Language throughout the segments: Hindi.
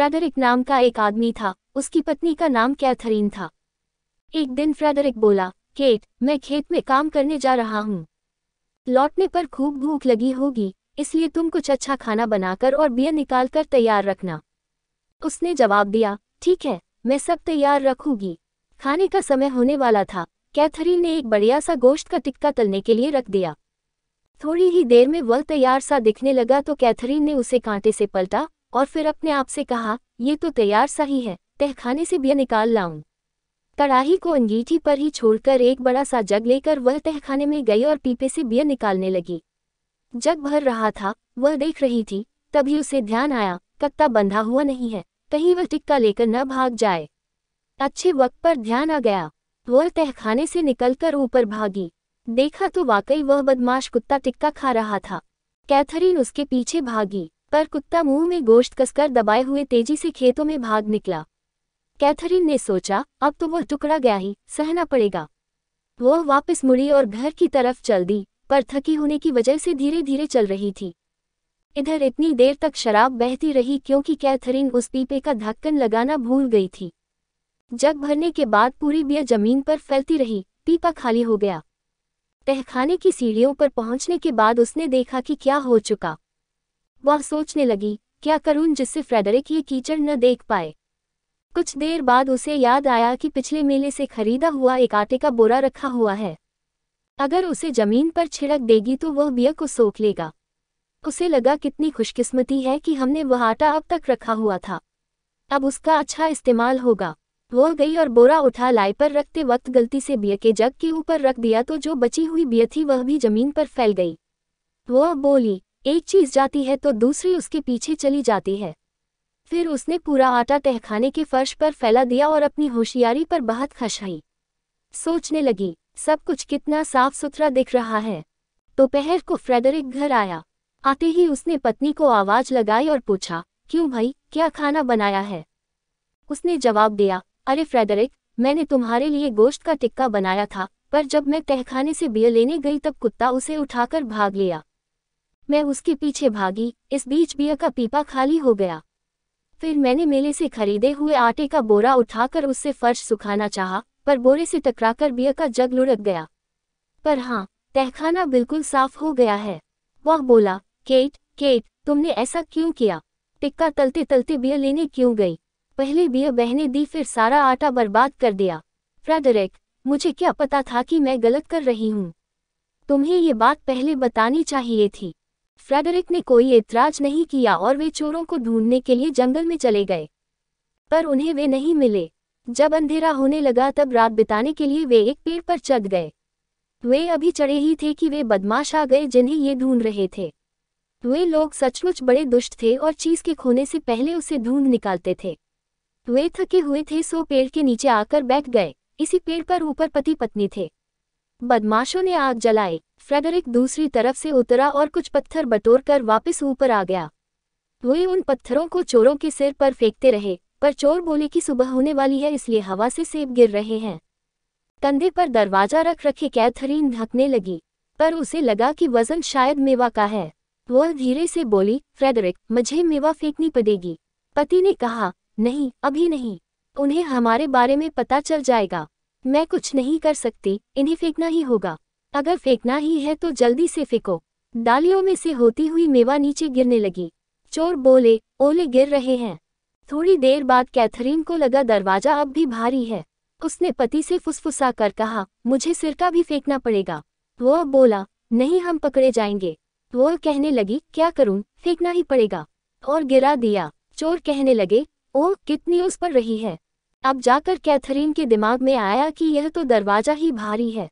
फ्रेडरिक नाम का एक आदमी था उसकी पत्नी का नाम कैथरीन था एक दिन फ्रेडरिक बोला केट मैं खेत में काम करने जा रहा हूँ लौटने पर खूब भूख लगी होगी इसलिए तुम कुछ अच्छा खाना बनाकर और बियर निकालकर तैयार रखना उसने जवाब दिया ठीक है मैं सब तैयार रखूंगी खाने का समय होने वाला था कैथरीन ने एक बढ़िया सा गोश्त का टिक्का तलने के लिए रख दिया थोड़ी ही देर में वल तैयार सा दिखने लगा तो कैथरीन ने उसे कांटे से पलटा और फिर अपने आप से कहा ये तो तैयार सही है तहखाने से बिया निकाल लाऊं कड़ाही को अंगीठी पर ही छोड़कर एक बड़ा सा जग लेकर वह तहखाने में गई और पीपे से बिया निकालने लगी जग भर रहा था वह देख रही थी तभी उसे ध्यान आया कत्ता बंधा हुआ नहीं है कहीं वह टिक्का लेकर न भाग जाए अच्छे वक्त पर ध्यान आ गया वह तहखाने से निकलकर ऊपर भागी देखा तो वाकई वह बदमाश कुत्ता टिक्का खा रहा था कैथरीन उसके पीछे भागी पर कुत्ता मुंह में गोश्त कसकर दबाए हुए तेजी से खेतों में भाग निकला कैथरीन ने सोचा अब तो वह टुकड़ा गया ही सहना पड़ेगा वह वापस मुड़ी और घर की तरफ चल दी पर थकी होने की वजह से धीरे धीरे चल रही थी इधर इतनी देर तक शराब बहती रही क्योंकि कैथरीन उस पीपे का ढक्कन लगाना भूल गई थी जग भरने के बाद पूरी बिया जमीन पर फैलती रही पीपा खाली हो गया तहखाने की सीढ़ियों पर पहुंचने के बाद उसने देखा कि क्या हो चुका वह सोचने लगी क्या करूं जिससे फ्रेडरिक ये कीचड़ न देख पाए कुछ देर बाद उसे याद आया कि पिछले मेले से खरीदा हुआ एक आटे का बोरा रखा हुआ है अगर उसे जमीन पर छिड़क देगी तो वह बिया को सोख लेगा उसे लगा कितनी खुशकिस्मती है कि हमने वह आटा अब तक रखा हुआ था अब उसका अच्छा इस्तेमाल होगा वह गई और बोरा उठा लाई पर रखते वक्त गलती से बिया के जग के ऊपर रख दिया तो जो बची हुई बिया थी वह भी जमीन पर फैल गई वह बोली एक चीज जाती है तो दूसरी उसके पीछे चली जाती है फिर उसने पूरा आटा तहखाने के फर्श पर फैला दिया और अपनी होशियारी पर बहुत खशाई सोचने लगी सब कुछ कितना साफ सुथरा दिख रहा है दोपहर तो को फ्रेडरिक घर आया आते ही उसने पत्नी को आवाज लगाई और पूछा क्यों भाई क्या खाना बनाया है उसने जवाब दिया अरे फ्रेडरिक मैंने तुम्हारे लिए गोश्त का टिक्का बनाया था पर जब मैं तहखाने से बियर लेने गई तब कुत्ता उसे उठाकर भाग लिया मैं उसके पीछे भागी इस बीच बिया का पीपा खाली हो गया फिर मैंने मेले से खरीदे हुए आटे का बोरा उठाकर उससे फर्श सुखाना चाहा, पर बोरे से टकराकर बिया का जग लुढ़क गया पर हाँ तहखाना बिल्कुल साफ हो गया है वह बोला केट केट तुमने ऐसा क्यों किया टिक्का तलते तलते बिया लेने क्यों गई पहले बिया बहने दी फिर सारा आटा बर्बाद कर दिया फ्रेडरिक मुझे क्या पता था कि मैं गलत कर रही हूँ तुम्हें ये बात पहले बतानी चाहिए थी फ्रेडरिक ने कोई ऐतराज नहीं किया और वे चोरों को ढूंढने के लिए जंगल में चले गए पर उन्हें वे नहीं मिले जब अंधेरा होने लगा तब रात बिताने के लिए वे एक पेड़ पर चढ़ गए वे अभी चढ़े ही थे कि वे बदमाश आ गए जिन्हें ये ढूंढ रहे थे वे लोग सचमुच बड़े दुष्ट थे और चीज के खोने से पहले उसे ढूंढ निकालते थे वे थके हुए थे सो पेड़ के नीचे आकर बैठ गए इसी पेड़ पर ऊपर पति पत्नी थे बदमाशों ने आग जलाई फ्रेडरिक दूसरी तरफ से उतरा और कुछ पत्थर बटोरकर वापस ऊपर आ गया वो उन पत्थरों को चोरों के सिर पर फेंकते रहे पर चोर बोले कि सुबह होने वाली है इसलिए हवा से सेब गिर रहे हैं कंधे पर दरवाजा रख रखे कैथरीन ढकने लगी पर उसे लगा कि वजन शायद मेवा का है वह धीरे से बोली फ्रेडरिक मुझे मेवा फेंकनी पड़ेगी पति ने कहा नहीं अभी नहीं उन्हें हमारे बारे में पता चल जाएगा मैं कुछ नहीं कर सकती इन्हें फेंकना ही होगा अगर फेंकना ही है तो जल्दी से फेंको डालियों में से होती हुई मेवा नीचे गिरने लगी चोर बोले ओले गिर रहे हैं थोड़ी देर बाद कैथरीन को लगा दरवाजा अब भी भारी है उसने पति से फुसफुसा कर कहा मुझे सिरका भी फेंकना पड़ेगा अब बोला नहीं हम पकड़े जाएंगे वो कहने लगी क्या करूं फेंकना ही पड़ेगा और गिरा दिया चोर कहने लगे ओह कितनी उस पर रही है अब जाकर कैथरीन के दिमाग में आया कि यह तो दरवाजा ही भारी है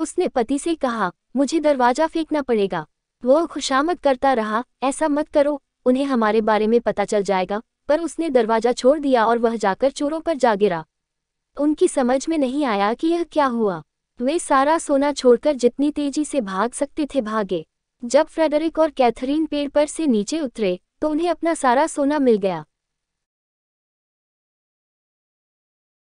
उसने पति से कहा मुझे दरवाजा फेंकना पड़ेगा वह खुशामद करता रहा ऐसा मत करो उन्हें हमारे बारे में पता चल जाएगा पर उसने दरवाजा छोड़ दिया और वह जाकर चोरों पर जा गिरा उनकी समझ में नहीं आया कि यह क्या हुआ वे सारा सोना छोड़कर जितनी तेजी से भाग सकते थे भागे जब फ्रेडरिक और कैथरीन पेड़ पर से नीचे उतरे तो उन्हें अपना सारा सोना मिल गया